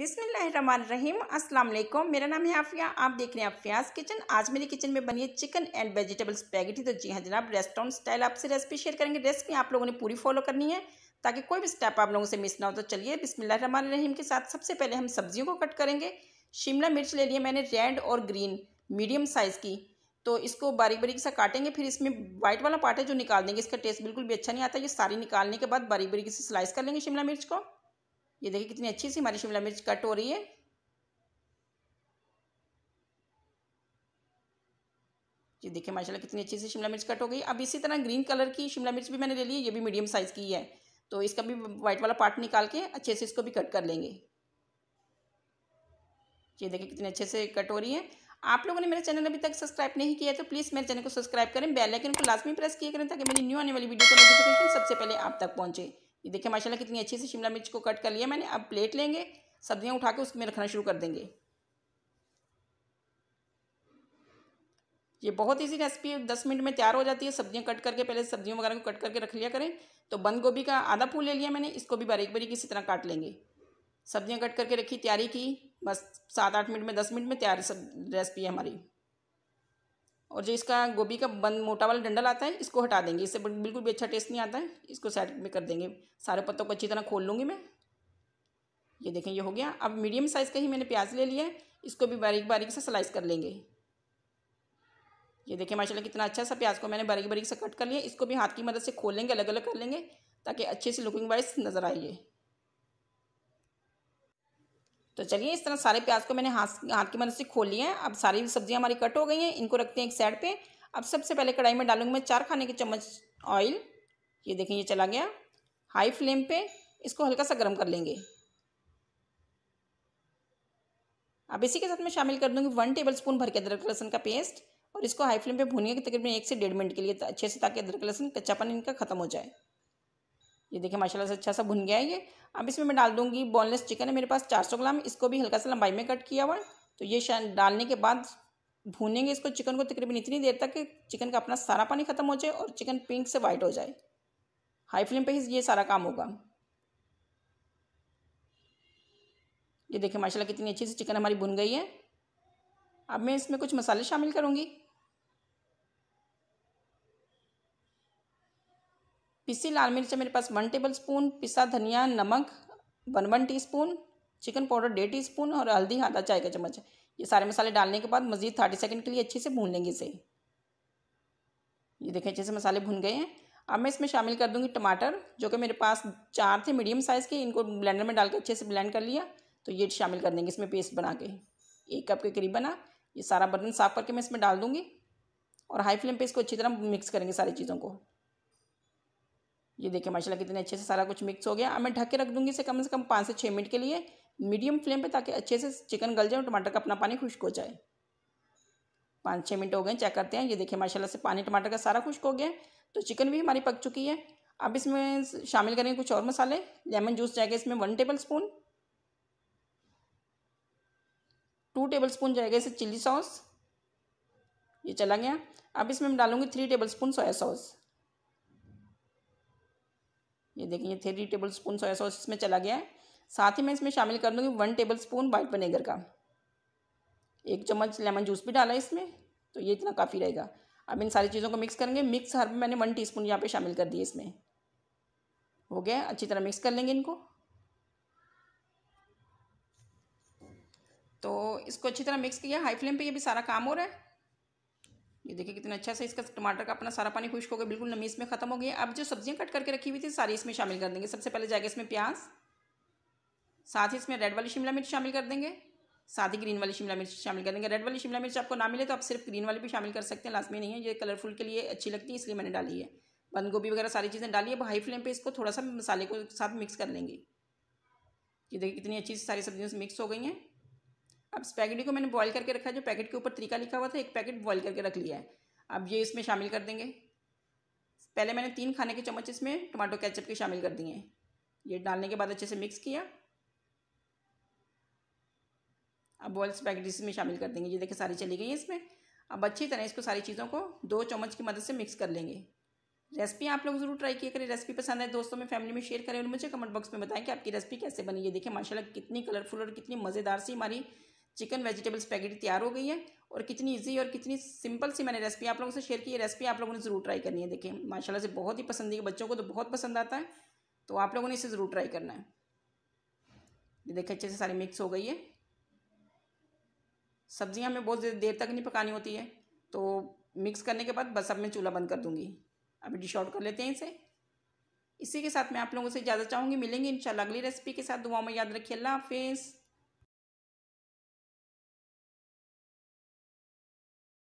बिसमीम असलम मेरा नाम है आफिया आप देख रहे हैं आफियाज किचन आज मेरे किचन में बनी है चिकन एंड वेजिटेबल स्पैगेटी तो जी हाँ जनाब रेस्टोरेंट स्टाइल आपसे रेसिपी शेयर करेंगे रेसिपी आप लोगों ने पूरी फॉलो करनी है ताकि कोई भी स्टेप आप लोगों से मिस ना हो तो चलिए रहीम के साथ सबसे पहले हम सब्जियों को कट करेंगे शिमला मिर्च ले लिया मैंने रेड और ग्रीन मीडियम साइज़ की तो इसको बारीक बारीक सा काटेंगे फिर इसमें वाइट वाला पार्ट है जो निकाल देंगे इसका टेस्ट बिल्कुल भी अच्छा नहीं आता ये सारी निकालने के बाद बारीक बारीक से स्लाइस कर लेंगे शिमला मिर्च को ये देखिए कितनी अच्छी सी हमारी शिमला मिर्च कट हो रही है ये देखिए माशाल्लाह कितनी अच्छी सी शिमला मिर्च कट हो गई अब इसी तरह ग्रीन कलर की शिमला मिर्च भी मैंने ले ली है ये भी मीडियम साइज़ की है तो इसका भी वाइट वाला पार्ट निकाल के अच्छे से इसको भी कट कर लेंगे ये देखिए कितने अच्छे से कट हो रही है आप लोगों ने मेरे चैनल अभी तक सब्सक्राइब नहीं किया तो प्लीज़ मेरे चैनल को सब्सक्राइब करें बेल आइकन को लास्ट में प्रेस किया करें ताकि मेरी न्यू आने वाली वीडियो का नोटिफिकेशन सबसे पहले आप तक पहुंचे ये देखिए माशाल्लाह कितनी अच्छी से शिमला मिर्च को कट कर लिया मैंने अब प्लेट लेंगे सब्जियाँ उठा के उसमें रखना शुरू कर देंगे ये बहुत ईजी रेसिपी दस मिनट में तैयार हो जाती है सब्जियाँ कट करके पहले सब्जियों वगैरह को कट करके रख लिया करें तो बंद गोभी का आधा फूल ले लिया मैंने इसको भी बारीक बारीक इसी तरह काट लेंगे सब्जियाँ कट करके रखी तैयारी की बस सात आठ मिनट में दस मिनट में तैयार सब रेसिपी है हमारी और जो इसका गोभी का बंद मोटा वाला डंडल आता है इसको हटा देंगे इससे बिल्कुल भी अच्छा टेस्ट नहीं आता है इसको साइड में कर देंगे सारे पत्तों को अच्छी तरह खोल लूँगी मैं ये देखें ये हो गया अब मीडियम साइज़ का ही मैंने प्याज ले लिया है इसको भी बारीक बारीक से स्लाइस कर लेंगे ये देखें माशाल्लाह कितना अच्छा सा प्याज को मैंने बारीक बारीक से कट कर लिया इसको भी हाथ की मदद से खोलेंगे अलग अलग कर लेंगे ताकि अच्छे से लुकिंग वाइज नज़र आइए तो चलिए इस तरह सारे प्याज को मैंने हाथ हाथ की मदद से खोल लिया है अब सारी सब्जियां हमारी कट हो गई हैं इनको रखते हैं एक साइड पे अब सबसे पहले कढ़ाई में डालूंगी मैं चार खाने के चम्मच ऑयल ये देखें ये चला गया हाई फ्लेम पे इसको हल्का सा गर्म कर लेंगे अब इसी के साथ मैं शामिल कर दूंगी वन टेबल स्पून भर के अदरक लहसन का पेस्ट और इसको हाई फ्लेम पर भूनिए तकरीबन एक से डेढ़ मिनट के लिए अच्छे से ताकि अदरक लहसन कच्चापन इनका खत्म हो जाए ये देखिए माशाल्लाह से अच्छा सा भुन गया है ये अब इसमें मैं डाल दूँगी बोनलेस चिकन है मेरे पास 400 ग्राम इसको भी हल्का सा लंबाई में कट किया हुआ है तो ये डालने के बाद भूनेंगे इसको चिकन को तकरीबन इतनी देर तक कि चिकन का अपना सारा पानी ख़त्म हो जाए और चिकन पिंक से वाइट हो जाए हाई फ्लेम पर ही ये सारा काम होगा ये देखिए माशाल्लाह कितनी अच्छी सी चिकन हमारी भुन गई है अब मैं इसमें कुछ मसाले शामिल करूँगी पिसी लाल मिर्च मेरे पास वन टेबल स्पून पिसा धनिया नमक one one spoon chicken powder डेढ़ टी स्पून और हल्दी आधा चाय का चम्मच ये सारे मसाले डालने के बाद मज़ीद थर्टी सेकेंड के लिए अच्छे से भून लेंगे इसे ये देखें अच्छे से मसाले भून गए हैं अब मैं इसमें शामिल कर दूंगी टमाटर जो कि मेरे पास चार थे मीडियम साइज़ के इनको ब्लेंडर में डाल के अच्छे से ब्लेंड कर लिया तो ये शामिल कर देंगे इसमें पेस्ट बना के एक कप के करीब बना ये सारा बर्तन साफ़ करके मैं इसमें डाल दूँगी और हाई फ्लेम पे इसको अच्छी तरह मिक्स करेंगे सारी चीज़ों को ये देखिए माशाल्लाह कितने अच्छे से सारा कुछ मिक्स हो गया अब मैं ढक के रख दूंगी इसे कम से कम पाँच से छः मिनट के लिए मीडियम फ्लेम पे ताकि अच्छे से चिकन गल जाए और टमाटर का अपना पानी खुश्क हो जाए पाँच छः मिनट हो गए चेक करते हैं ये देखिए माशाल्लाह से पानी टमाटर का सारा खुश्क हो गया तो चिकन भी हमारी पक चुकी है अब इसमें शामिल करेंगे कुछ और मसाले लेमन जूस जाएगा इसमें one tablespoon two tablespoon जाएगा इसे चिल्ली सॉस ये चला गया अब इसमें मैं डालूंगी three tablespoon soya sauce ये देखिए three tablespoon soya sauce इसमें चला गया है साथ ही मैं इसमें शामिल कर दूँगी one tablespoon white vinegar का एक चम्मच लेमन जूस भी डाला है इसमें तो ये इतना काफ़ी रहेगा अब इन सारी चीज़ों को मिक्स करेंगे मिक्स हर मैंने वन टी स्पून यहाँ शामिल कर दिए इसमें हो गया अच्छी तरह मिक्स कर लेंगे इनको तो इसको अच्छी तरह मिक्स किया हाई फ्लेम पे ये भी सारा काम हो रहा है ये देखिए कितना अच्छा सा इसका टमाटर का अपना सारा पानी खुश्क हो गया बिल्कुल नमी इसमें ख़त्म हो गई अब जो सब्जियां कट करके रखी हुई थी सारी इसमें शामिल कर देंगे सबसे पहले जाएगा इसमें प्याज साथ ही इसमें रेड वाली शिमला मिर्च शामिल कर देंगे साथ ही ग्रीन वाली शिमला मिर्च शामिल कर देंगे रेड वाली शिमला मिर्च आपको ना मिले तो आप सिर्फ ग्रीन वाली भी शामिल कर सकते हैं लास्ट में नहीं है ये कलरफुल के लिए अच्छी लगती है इसलिए मैंने डाली है बंद गोभी वगैरह सारी चीज़ें डाली अब हाई फ्लेम पे इसको थोड़ा सा मसाले को साथ मिक्स कर लेंगे ये देखिए कितनी अच्छी सारी सब्जियों से मिक्स हो गई हैं अब स्पैगेटी को मैंने बॉईल करके रखा है जो पैकेट के ऊपर तरीका लिखा हुआ था एक पैकेट बॉईल करके रख लिया है अब ये इसमें शामिल कर देंगे पहले मैंने तीन खाने के चम्मच इसमें टमाटो केचप के शामिल कर दिए हैं ये डालने के बाद अच्छे से मिक्स किया अब बॉयल स्पैगेटी इसमें शामिल कर देंगे ये देखिए सारी चली गई है इसमें अब अच्छी तरह इसको सारी चीज़ों को दो चम्मच की मदद से मिक्स कर लेंगे रेसिपी आप लोग जरूर ट्राई किया करें रेसिपी पसंद है दोस्तों में फैमिली में शेयर करें और मुझे कमेंट बॉक्स में बताएं कि आपकी रेसिपी कैसे बनी है देखिए माशाल्लाह कितनी कलरफुल और कितनी मज़ेदार सी हमारी चिकन वेजिटेबल स्पैगेटी तैयार हो गई है और कितनी इजी और कितनी सिंपल सी मैंने रेसिपी आप लोगों से शेयर की है रेसिपी आप लोगों ने ज़रूर ट्राई करनी है देखें माशाल्लाह से बहुत ही पसंद है बच्चों को तो बहुत पसंद आता है तो आप लोगों ने इसे ज़रूर ट्राई करना है ये देखें अच्छे से सारी मिक्स हो गई है सब्ज़ियाँ हमें बहुत देर तक नहीं पकानी होती है तो मिक्स करने के बाद बस अब मैं चूल्हा बंद कर दूँगी अभी डिश आउट कर लेते हैं इसे इसी के साथ मैं आप लोगों से इजाज़त चाहूँगी मिलेंगे इंशाल्लाह अगली रेसिपी के साथ दुआ में याद रखिए अल्लाह हाफिज़